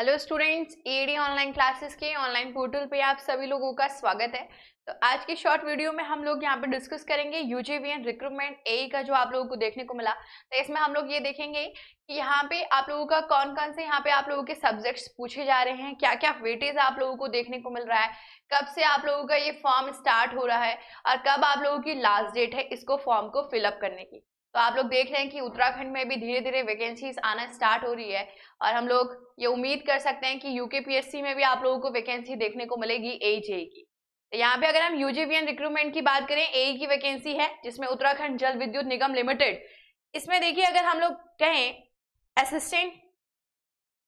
hello students AD online classes के online portal पे आप सभी लोगों का स्वागत है तो आज के शॉर्ट वीडियो में हम लोग यहाँ पे डिस्कस करेंगे यूजीवीएन रिक्रूटमेंट ए का जो आप लोगों को देखने को मिला तो इसमें हम लोग ये देखेंगे कि यहाँ पे आप लोगों का कौन कौन से यहाँ पे आप लोगों के सब्जेक्ट्स पूछे जा रहे हैं क्या क्या वेटेज आप लोगों को देखने को मिल रहा है कब से आप लोगों का ये फॉर्म स्टार्ट हो रहा है और कब आप लोगों की लास्ट डेट है इसको फॉर्म को फिलअप करने की तो आप लोग देख रहे हैं कि उत्तराखंड में भी धीरे धीरे वैकेंसीज आना स्टार्ट हो रही है और हम लोग ये उम्मीद कर सकते हैं कि यूके पीएससी में भी आप लोगों को वैकेंसी देखने को मिलेगी ए की तो यहाँ पे अगर हम यूजीवीएन रिक्रूटमेंट की बात करें ए की वैकेंसी है जिसमें उत्तराखंड जल विद्युत निगम लिमिटेड इसमें देखिए अगर हम लोग कहें असिस्टेंट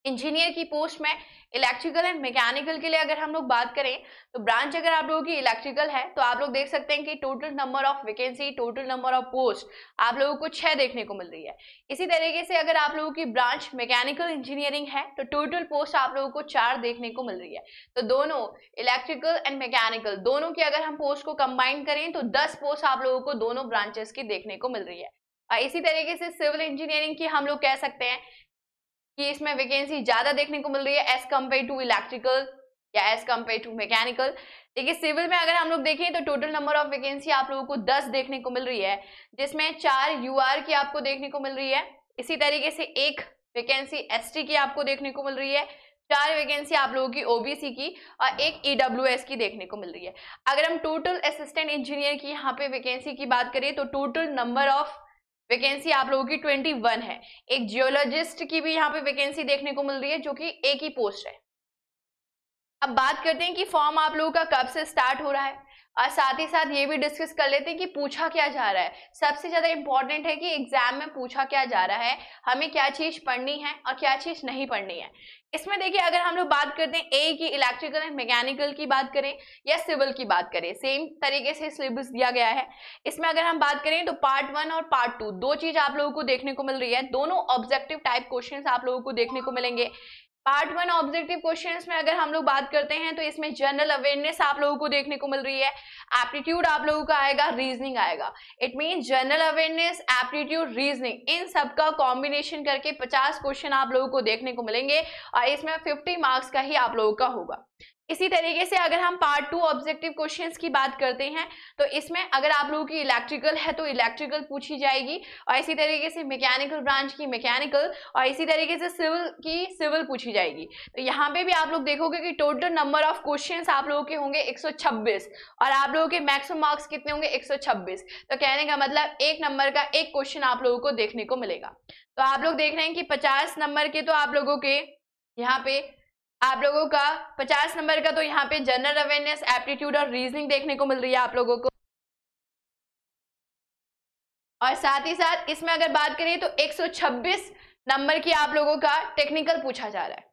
इंजीनियर की पोस्ट में इलेक्ट्रिकल एंड मैकेनिकल के लिए अगर हम लोग बात करें तो ब्रांच अगर आप लोगों की इलेक्ट्रिकल है तो आप लोग देख सकते हैं कि total number of vacancy total number of post आप लोगों को छह देखने को मिल रही है इसी तरीके से अगर आप लोगों की ब्रांच मैकेनिकल इंजीनियरिंग है तो टोटल पोस्ट आप लोगों को चार देखने को मिल रही है तो दोनों इलेक्ट्रिकल एंड मैकेनिकल दोनों की अगर हम पोस्ट को कंबाइन करें तो दस पोस्ट आप लोगों को दोनों ब्रांचेस की देखने को मिल रही है इसी तरीके से सिविल इंजीनियरिंग की हम लोग कह सकते हैं कि इसमें वैकेंसी ज्यादा देखने को मिल रही है एज कम्पेयर टू इलेक्ट्रिकल या एज कम्पेयर टू मैकेनिकल देखिए सिविल में अगर हम लोग देखें तो टोटल नंबर ऑफ वैकेंसी आप लोगों को दस देखने को मिल रही है जिसमें चार यू की आपको देखने को मिल रही है इसी तरीके से एक वैकेंसी एस की आपको देखने को मिल रही है चार वैकेंसी आप लोगों की ओबीसी की और एक ईडब्ल्यू e की देखने को मिल रही है अगर हम टोटल असिस्टेंट इंजीनियर की यहाँ पे वैकेंसी की बात करें तो टोटल नंबर ऑफ वैकेंसी आप लोगों की 21 है एक जियोलॉजिस्ट की भी यहाँ पे वैकेंसी देखने को मिल रही है जो कि एक ही पोस्ट है अब बात करते हैं कि फॉर्म आप लोगों का कब से स्टार्ट हो रहा है और साथ ही साथ ये भी डिस्कस कर लेते हैं कि पूछा क्या जा रहा है सबसे ज़्यादा इंपॉर्टेंट है कि एग्जाम में पूछा क्या जा रहा है हमें क्या चीज़ पढ़नी है और क्या चीज़ नहीं पढ़नी है इसमें देखिए अगर हम लोग बात करते हैं ए की इलेक्ट्रिकल एंड मैकेनिकल की बात करें या सिविल की बात करें सेम तरीके से सिलेबस दिया गया है इसमें अगर हम बात करें तो पार्ट वन और पार्ट टू दो चीज़ आप लोगों को देखने को मिल रही है दोनों ऑब्जेक्टिव टाइप क्वेश्चन आप लोगों को देखने को मिलेंगे पार्ट वन ऑब्जेक्टिव क्वेश्चंस में अगर हम लोग बात करते हैं तो इसमें जनरल अवेयरनेस आप लोगों को देखने को मिल रही है एप्टीट्यूड आप लोगों का आएगा रीजनिंग आएगा it mean general awareness aptitude reasoning इन सब का कॉम्बिनेशन करके 50 क्वेश्चन आप लोगों को देखने को मिलेंगे और इसमें 50 मार्क्स का ही आप लोगों का होगा इसी तरीके से अगर हम पार्ट टू ऑब्जेक्टिव क्वेश्चंस की बात करते हैं तो इसमें अगर आप लोगों की इलेक्ट्रिकल है तो इलेक्ट्रिकल पूछी जाएगी और इसी तरीके से मैकेनिकल ब्रांच की मैकेनिकल और इसी तरीके से सिविल की सिविल पूछी जाएगी तो यहाँ पे भी आप लोग देखोगे कि टोटल नंबर ऑफ क्वेश्चन आप लोगों के होंगे एक और आप लोगों के मैक्सिम मार्क्स कितने होंगे एक तो कहने का मतलब एक नंबर का एक क्वेश्चन आप लोगों को देखने को मिलेगा तो आप लोग देख रहे हैं कि पचास नंबर के तो आप लोगों के यहाँ पे आप लोगों का पचास नंबर का तो यहाँ पे जनरल अवेयरनेस एप्टीट्यूड और रीजनिंग देखने को मिल रही है आप लोगों को और साथ ही साथ इसमें अगर बात करें तो 126 नंबर की आप लोगों का टेक्निकल पूछा जा रहा है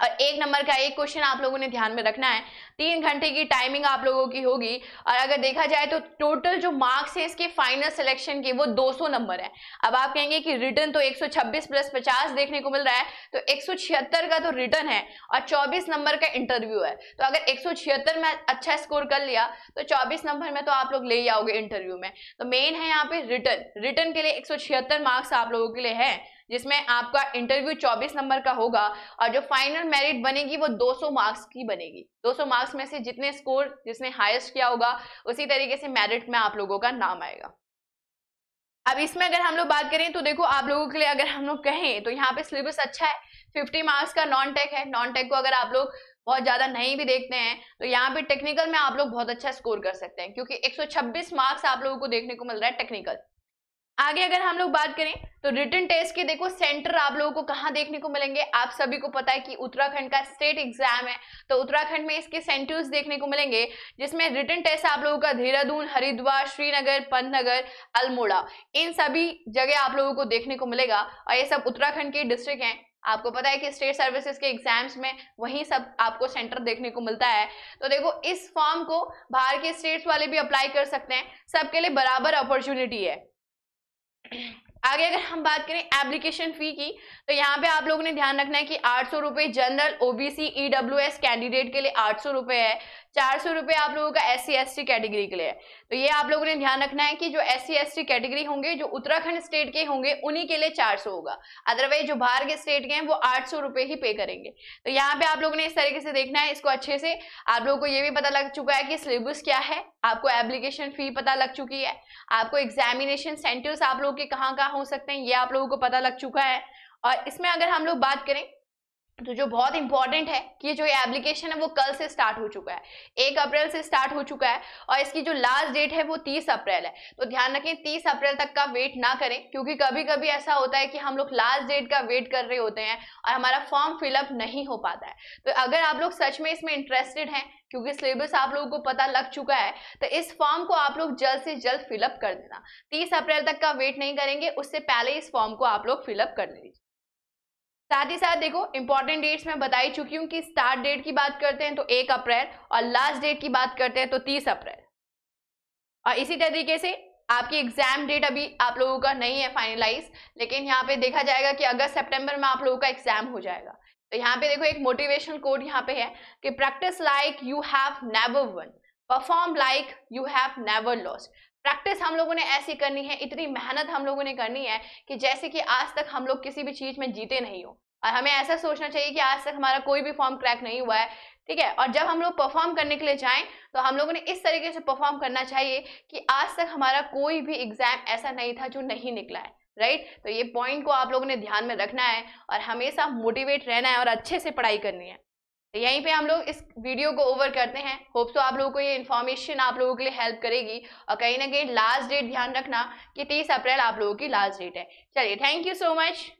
और एक नंबर का एक क्वेश्चन आप लोगों ने ध्यान में रखना है तीन घंटे की टाइमिंग आप लोगों की होगी और अगर देखा जाए तो टोटल जो मार्क्स है इसके फाइनल सिलेक्शन के वो 200 नंबर है अब आप कहेंगे कि रिटर्न तो 126 प्लस 50 देखने को मिल रहा है तो एक का तो रिटर्न है और 24 नंबर का इंटरव्यू है तो अगर एक में अच्छा स्कोर कर लिया तो चौबीस नंबर में तो आप लोग ले आओगे इंटरव्यू में तो मेन है यहाँ पे रिटर्न रिटर्न के लिए एक मार्क्स आप लोगों के लिए है जिसमें आपका इंटरव्यू 24 नंबर का होगा और जो फाइनल मेरिट बनेगी वो 200 मार्क्स की बनेगी 200 मार्क्स में से जितने स्कोर जिसने हाईएस्ट किया होगा उसी तरीके से मेरिट में आप लोगों का नाम आएगा अब इसमें अगर हम लोग बात करें तो देखो आप लोगों के लिए अगर हम लोग कहें तो यहाँ पे सिलेबस अच्छा है फिफ्टी मार्क्स का नॉन टेक है नॉन टेक को अगर आप लोग बहुत ज्यादा नहीं भी देखते हैं तो यहाँ पे टेक्निकल में आप लोग बहुत अच्छा स्कोर कर सकते हैं क्योंकि 126 मार्क्स आप लोगों को देखने को मिल रहा है टेक्निकल आगे अगर हम लोग बात करें तो रिटर्न टेस्ट के देखो सेंटर आप लोगों को कहाँ देखने को मिलेंगे आप सभी को पता है कि उत्तराखंड का स्टेट एग्जाम है तो उत्तराखंड में इसके सेंटर्स देखने को मिलेंगे जिसमें रिटर्न टेस्ट आप लोगों का देहरादून हरिद्वार श्रीनगर पंतनगर अल्मोड़ा इन सभी जगह आप लोगों को देखने को मिलेगा और ये सब उत्तराखंड के डिस्ट्रिक्ट हैं आपको पता है कि स्टेट सर्विसेज के एग्जाम्स में वही सब आपको सेंटर देखने को मिलता है तो देखो इस फॉर्म को बाहर के स्टेट्स वाले भी अप्लाई कर सकते हैं सबके लिए बराबर अपॉर्चुनिटी है आगे अगर हम बात करें एप्लीकेशन फी की तो यहाँ पे आप लोगों ने ध्यान रखना है कि आठ सौ रुपये general O B C W S candidate के लिए आठ सौ रुपए है चार सौ रुपए आप लोगों का एस सी कैटेगरी के लिए है तो ये आप लोगों ने ध्यान रखना है कि जो एस सी कैटेगरी होंगे जो उत्तराखंड स्टेट के होंगे उन्हीं के लिए चार सौ होगा अदरवाइज जो बाहर के स्टेट के हैं वो आठ सौ रुपए ही पे करेंगे तो यहाँ पे आप लोगों ने इस तरीके से देखना है इसको अच्छे से आप लोगों को ये भी पता लग चुका है कि सिलेबस क्या है आपको एप्लीकेशन फी पता लग चुकी है आपको एग्जामिनेशन सेंटर्स आप लोग के कहाँ कहाँ हो सकते हैं ये आप लोगों को पता लग चुका है और इसमें अगर हम लोग बात करें तो जो बहुत इंपॉर्टेंट है कि जो ये एप्लीकेशन है वो कल से स्टार्ट हो चुका है एक अप्रैल से स्टार्ट हो चुका है और इसकी जो लास्ट डेट है वो तीस अप्रैल है तो ध्यान रखें तीस अप्रैल तक का वेट ना करें क्योंकि कभी कभी ऐसा होता है कि हम लोग लास्ट डेट का वेट कर रहे होते हैं और हमारा फॉर्म फिलअप नहीं हो पाता है तो अगर आप लोग सच में इसमें इंटरेस्टेड हैं क्योंकि सिलेबस आप लोगों को पता लग चुका है तो इस फॉर्म को आप लोग जल्द से जल्द फिलअप कर देना तीस अप्रैल तक का वेट नहीं करेंगे उससे पहले इस फॉर्म को आप लोग फिलअप कर लीजिए साथ ही साथ देखो इंपॉर्टेंट डेट्स मैं बताई चुकी हूँ कि स्टार्ट डेट की बात करते हैं तो एक अप्रैल और लास्ट डेट की बात करते हैं तो तीस अप्रैल और इसी तरीके से आपकी एग्जाम डेट अभी आप लोगों का नहीं है फाइनलाइज लेकिन यहाँ पे देखा जाएगा कि अगस्त सेप्टेम्बर में आप लोगों का एग्जाम हो जाएगा तो यहाँ पे देखो एक मोटिवेशनल कोड यहाँ पे है कि practice like you have never won perform like you have never lost practice हम लोगों ने ऐसी करनी है इतनी मेहनत हम लोगों ने करनी है कि जैसे कि आज तक हम लोग किसी भी चीज में जीते नहीं हो और हमें ऐसा सोचना चाहिए कि आज तक हमारा कोई भी फॉर्म क्रैक नहीं हुआ है ठीक है और जब हम लोग परफॉर्म करने के लिए जाएं तो हम लोगों ने इस तरीके से परफॉर्म करना चाहिए कि आज तक हमारा कोई भी एग्जाम ऐसा नहीं था जो नहीं निकला है राइट तो ये पॉइंट को आप लोगों ने ध्यान में रखना है और हमेशा मोटिवेट रहना है और अच्छे से पढ़ाई करनी है यहीं पे हम लोग इस वीडियो को ओवर करते हैं होप सो आप लोगों को ये इन्फॉर्मेशन आप लोगों के लिए हेल्प करेगी और कहीं ना कहीं लास्ट डेट ध्यान रखना कि तीस अप्रैल आप लोगों की लास्ट डेट है चलिए थैंक यू सो मच